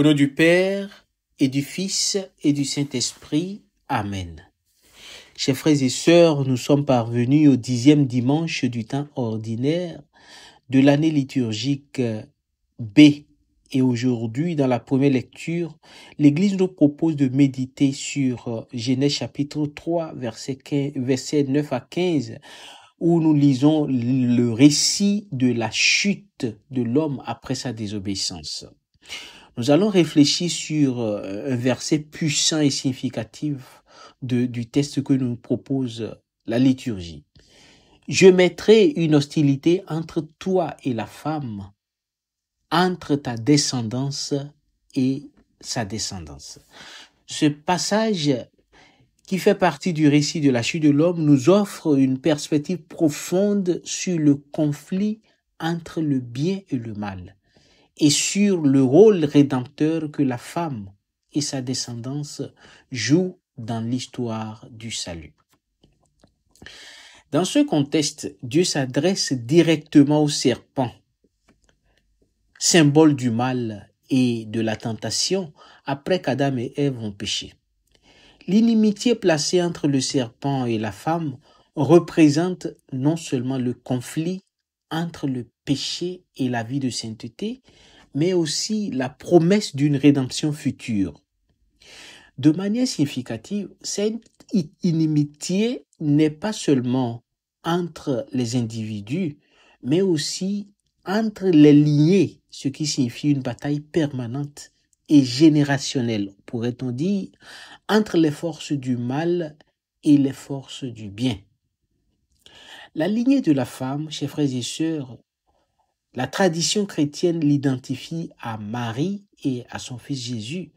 Au nom du Père et du Fils et du Saint-Esprit. Amen. Chers frères et sœurs, nous sommes parvenus au dixième dimanche du temps ordinaire de l'année liturgique B. Et aujourd'hui, dans la première lecture, l'Église nous propose de méditer sur Genèse chapitre 3, versets 9 à 15, où nous lisons le récit de la chute de l'homme après sa désobéissance. Nous allons réfléchir sur euh, un verset puissant et significatif du texte que nous propose la liturgie. Je mettrai une hostilité entre toi et la femme, entre ta descendance et sa descendance. Ce passage qui fait partie du récit de la chute de l'homme nous offre une perspective profonde sur le conflit entre le bien et le mal et sur le rôle rédempteur que la femme et sa descendance jouent dans l'histoire du salut. Dans ce contexte, Dieu s'adresse directement au serpent, symbole du mal et de la tentation, après qu'Adam et Ève ont péché. L'inimitié placée entre le serpent et la femme représente non seulement le conflit entre le péché et la vie de sainteté, mais aussi la promesse d'une rédemption future. De manière significative, cette inimitié n'est pas seulement entre les individus, mais aussi entre les lignées, ce qui signifie une bataille permanente et générationnelle, pourrait-on dire, entre les forces du mal et les forces du bien. La lignée de la femme, chez frères et sœurs, la tradition chrétienne l'identifie à Marie et à son fils Jésus.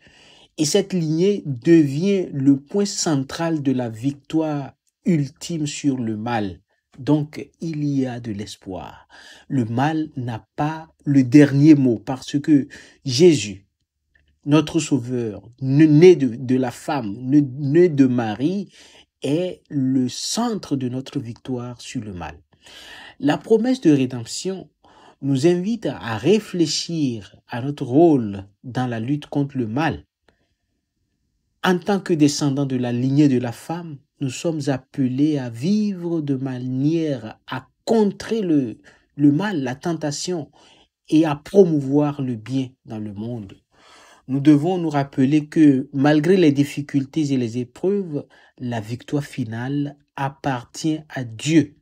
Et cette lignée devient le point central de la victoire ultime sur le mal. Donc, il y a de l'espoir. Le mal n'a pas le dernier mot parce que Jésus, notre Sauveur, né de, la femme, né de Marie, est le centre de notre victoire sur le mal. La promesse de rédemption nous invite à réfléchir à notre rôle dans la lutte contre le mal. En tant que descendants de la lignée de la femme, nous sommes appelés à vivre de manière à contrer le, le mal, la tentation, et à promouvoir le bien dans le monde. Nous devons nous rappeler que malgré les difficultés et les épreuves, la victoire finale appartient à Dieu,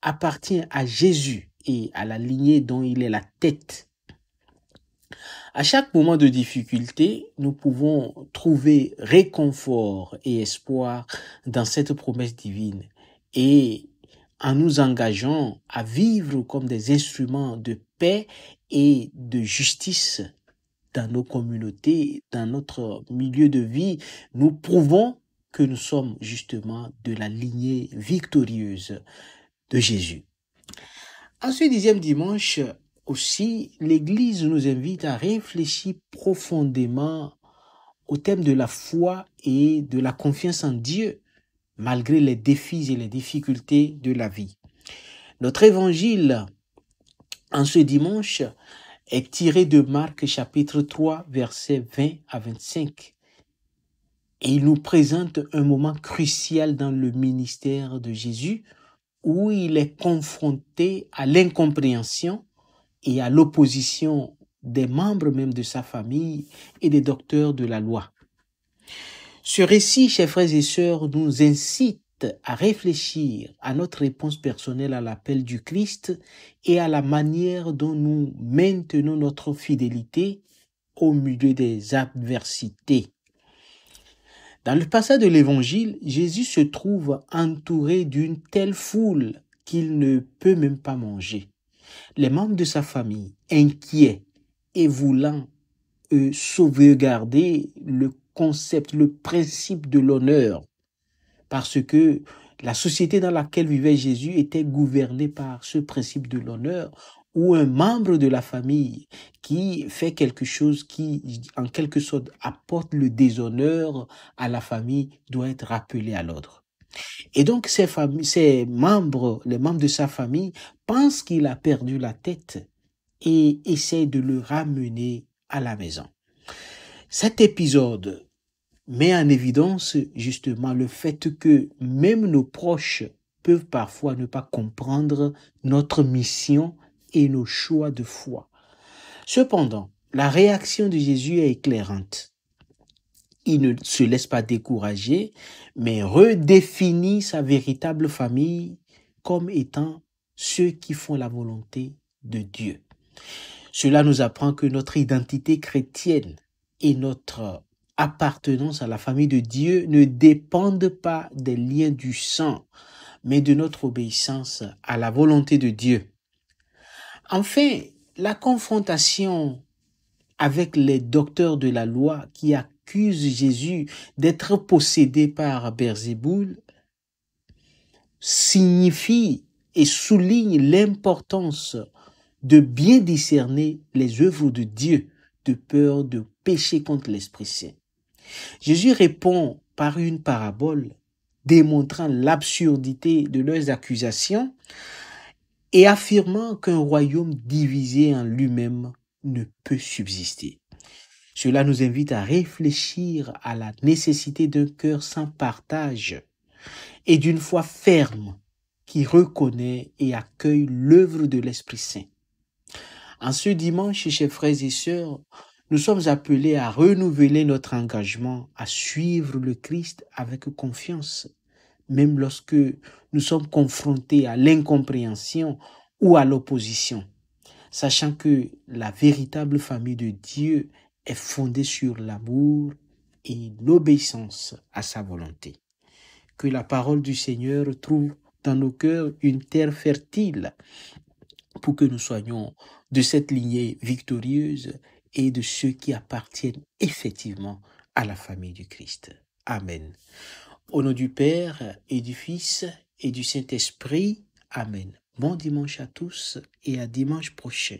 appartient à Jésus et à la lignée dont il est la tête. À chaque moment de difficulté, nous pouvons trouver réconfort et espoir dans cette promesse divine et en nous engageant à vivre comme des instruments de paix et de justice dans nos communautés, dans notre milieu de vie, nous prouvons que nous sommes justement de la lignée victorieuse de Jésus. En ce dixième dimanche aussi, l'Église nous invite à réfléchir profondément au thème de la foi et de la confiance en Dieu, malgré les défis et les difficultés de la vie. Notre évangile en ce dimanche est tiré de Marc chapitre 3 versets 20 à 25 et il nous présente un moment crucial dans le ministère de Jésus où il est confronté à l'incompréhension et à l'opposition des membres même de sa famille et des docteurs de la loi. Ce récit, chers frères et sœurs, nous incite à réfléchir à notre réponse personnelle à l'appel du Christ et à la manière dont nous maintenons notre fidélité au milieu des adversités. Dans le passage de l'évangile, Jésus se trouve entouré d'une telle foule qu'il ne peut même pas manger. Les membres de sa famille, inquiets et voulant euh, sauvegarder le concept, le principe de l'honneur, parce que la société dans laquelle vivait Jésus était gouvernée par ce principe de l'honneur, ou un membre de la famille qui fait quelque chose qui, en quelque sorte, apporte le déshonneur à la famille doit être rappelé à l'ordre. Et donc, ces membres, les membres de sa famille pensent qu'il a perdu la tête et essaient de le ramener à la maison. Cet épisode met en évidence justement le fait que même nos proches peuvent parfois ne pas comprendre notre mission et nos choix de foi. Cependant, la réaction de Jésus est éclairante. Il ne se laisse pas décourager, mais redéfinit sa véritable famille comme étant ceux qui font la volonté de Dieu. Cela nous apprend que notre identité chrétienne et notre appartenance à la famille de Dieu ne dépendent pas des liens du sang, mais de notre obéissance à la volonté de Dieu. Enfin, la confrontation avec les docteurs de la loi qui accusent Jésus d'être possédé par Berzéboul signifie et souligne l'importance de bien discerner les œuvres de Dieu de peur de pécher contre l'Esprit Saint. Jésus répond par une parabole démontrant l'absurdité de leurs accusations et affirmant qu'un royaume divisé en lui-même ne peut subsister. Cela nous invite à réfléchir à la nécessité d'un cœur sans partage et d'une foi ferme qui reconnaît et accueille l'œuvre de l'Esprit Saint. En ce dimanche, chers frères et sœurs, nous sommes appelés à renouveler notre engagement à suivre le Christ avec confiance même lorsque nous sommes confrontés à l'incompréhension ou à l'opposition, sachant que la véritable famille de Dieu est fondée sur l'amour et l'obéissance à sa volonté. Que la parole du Seigneur trouve dans nos cœurs une terre fertile pour que nous soyons de cette lignée victorieuse et de ceux qui appartiennent effectivement à la famille du Christ. Amen. Au nom du Père et du Fils et du Saint-Esprit. Amen. Bon dimanche à tous et à dimanche prochain.